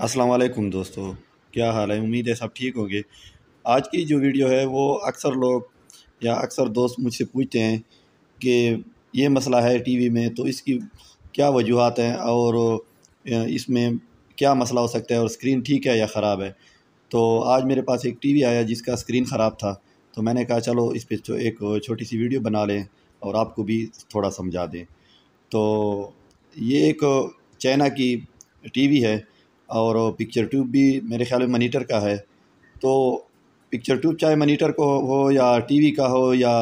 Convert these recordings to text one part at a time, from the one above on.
अस्सलाम वालेकुम दोस्तों क्या हाल है उम्मीद है सब ठीक होंगे आज की जो वीडियो है वो अक्सर लोग या अक्सर दोस्त मुझसे पूछते हैं कि ये मसला है टीवी में तो इसकी क्या वजूहत हैं और इसमें क्या मसला हो सकता है और स्क्रीन ठीक है या ख़राब है तो आज मेरे पास एक टीवी आया जिसका स्क्रीन ख़राब था तो मैंने कहा चलो इस पर एक छोटी सी वीडियो बना लें और आपको भी थोड़ा समझा दें तो ये एक चाइना की टीवी है और पिक्चर ट्यूब भी मेरे ख्याल में मनीटर का है तो पिक्चर ट्यूब चाहे मनीटर को हो या टीवी का हो या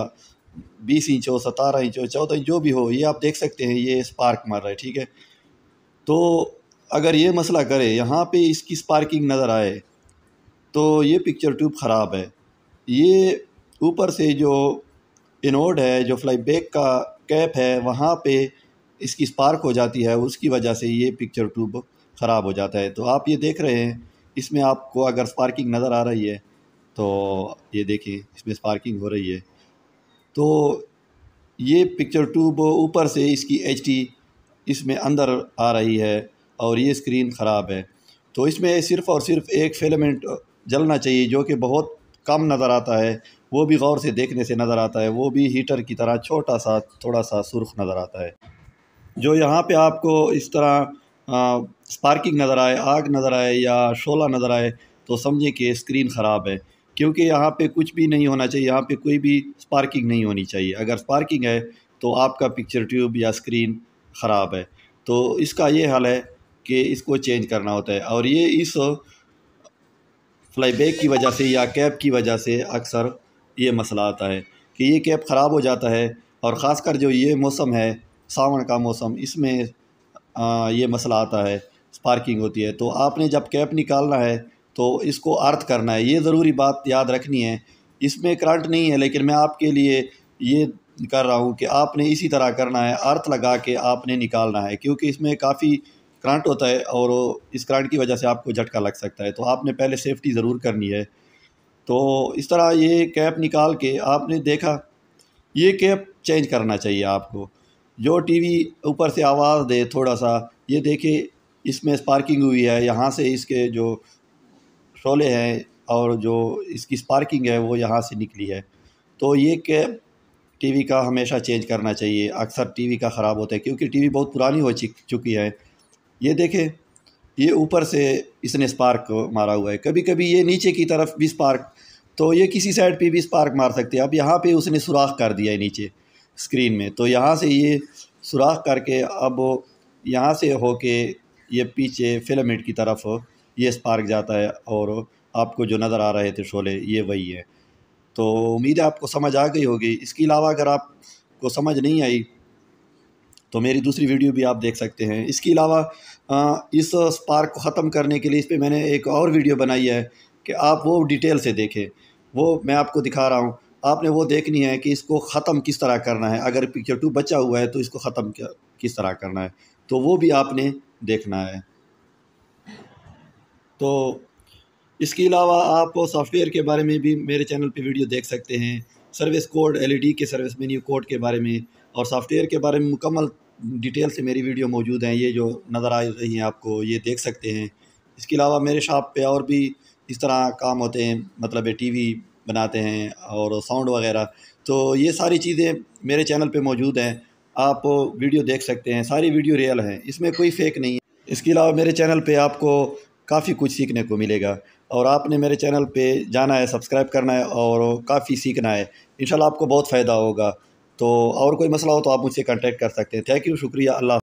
बीस इंच हो सतारह इंच हो चौदह इंच जो भी हो ये आप देख सकते हैं ये स्पार्क मार रहा है ठीक है तो अगर ये मसला करे यहाँ पे इसकी स्पार्किंग नज़र आए तो ये पिक्चर ट्यूब ख़राब है ये ऊपर से जो इनोड है जो फ्लाई बैक का कैप है वहाँ पे इसकी स्पार्क हो जाती है उसकी वजह से ये पिक्चर ट्यूब ख़राब हो जाता है तो आप ये देख रहे हैं इसमें आपको अगर स्पार्किंग नज़र आ रही है तो ये देखें इसमें स्पार्किंग हो रही है तो ये पिक्चर ट्यूब ऊपर से इसकी एच इसमें अंदर आ रही है और ये स्क्रीन ख़राब है तो इसमें सिर्फ़ और सिर्फ एक फिलामेंट जलना चाहिए जो कि बहुत कम नज़र आता है वो भी गौर से देखने से नज़र आता है वो भी हीटर की तरह छोटा सा थोड़ा सा सुर्ख नज़र आता है जो यहाँ पे आपको इस तरह स्पार्किंग नज़र आए आग नज़र आए या शोला नज़र आए तो समझें कि स्क्रीन ख़राब है क्योंकि यहाँ पे कुछ भी नहीं होना चाहिए यहाँ पे कोई भी स्पार्किंग नहीं होनी चाहिए अगर स्पार्किंग है तो आपका पिक्चर ट्यूब या स्क्रीन ख़राब है तो इसका ये हल है कि इसको चेंज करना होता है और ये इस फ्लाईबैक की वजह से या कैब की वजह से अक्सर ये मसला आता है कि ये कैब ख़राब हो जाता है और ख़ासकर जो ये मौसम है सावन का मौसम इसमें आ, ये मसला आता है स्पार्किंग होती है तो आपने जब कैप निकालना है तो इसको अर्थ करना है ये ज़रूरी बात याद रखनी है इसमें करंट नहीं है लेकिन मैं आपके लिए ये कर रहा हूँ कि आपने इसी तरह करना है अर्थ लगा के आपने निकालना है क्योंकि इसमें काफ़ी करंट होता है और इस करंट की वजह से आपको झटका लग सकता है तो आपने पहले सेफ्टी ज़रूर करनी है तो इस तरह ये कैप निकाल के आपने देखा ये कैप चेंज करना चाहिए आपको जो टीवी ऊपर से आवाज़ दे थोड़ा सा ये देखे इसमें स्पार्किंग हुई है यहाँ से इसके जो शोले हैं और जो इसकी स्पार्किंग है वो यहाँ से निकली है तो ये कि टीवी का हमेशा चेंज करना चाहिए अक्सर टीवी का ख़राब होता है क्योंकि टीवी बहुत पुरानी हो चुकी है ये देखें ये ऊपर से इसने स्पार्क मारा हुआ है कभी कभी ये नीचे की तरफ भी स्पार्क तो ये किसी साइड पे भी स्पार्क मार सकते हैं अब यहाँ पे उसने सुराख कर दिया है नीचे स्क्रीन में तो यहाँ से ये सुराख करके अब यहाँ से होके ये पीछे फिलामेंट की तरफ ये स्पार्क जाता है और आपको जो नज़र आ रहे थे शोले ये वही है तो उम्मीद है आपको समझ आ गई होगी इसके अलावा अगर आपको समझ नहीं आई तो मेरी दूसरी वीडियो भी आप देख सकते हैं इसके अलावा इस स्पार्क को ख़त्म करने के लिए इस पर मैंने एक और वीडियो बनाई है कि आप वो डिटेल से देखें वो मैं आपको दिखा रहा हूँ आपने वो देखनी है कि इसको ख़त्म किस तरह करना है अगर पिक्चर टू बचा हुआ है तो इसको ख़त्म किस तरह करना है तो वो भी आपने देखना है तो इसके अलावा आप सॉफ्टवेयर के बारे में भी मेरे चैनल पे वीडियो देख सकते हैं सर्विस कोड एलईडी के सर्विस मेन्यू कोड के बारे में और सॉफ्टवेयर के बारे में मुकम्मल डिटेल से मेरी वीडियो मौजूद हैं ये जो नज़र आ रही हैं आपको ये देख सकते हैं इसके अलावा मेरे शॉप पे और भी इस तरह काम होते हैं मतलब टी बनाते हैं और साउंड वगैरह तो ये सारी चीज़ें मेरे चैनल पर मौजूद हैं आप वीडियो देख सकते हैं सारी वीडियो रियल हैं इसमें कोई फेक नहीं है इसके अलावा मेरे चैनल पे आपको काफ़ी कुछ सीखने को मिलेगा और आपने मेरे चैनल पे जाना है सब्सक्राइब करना है और काफ़ी सीखना है इनशाला आपको बहुत फ़ायदा होगा तो और कोई मसला हो तो आप मुझसे कॉन्टेक्ट कर सकते हैं थैंक यू शुक्रिया अल्लाह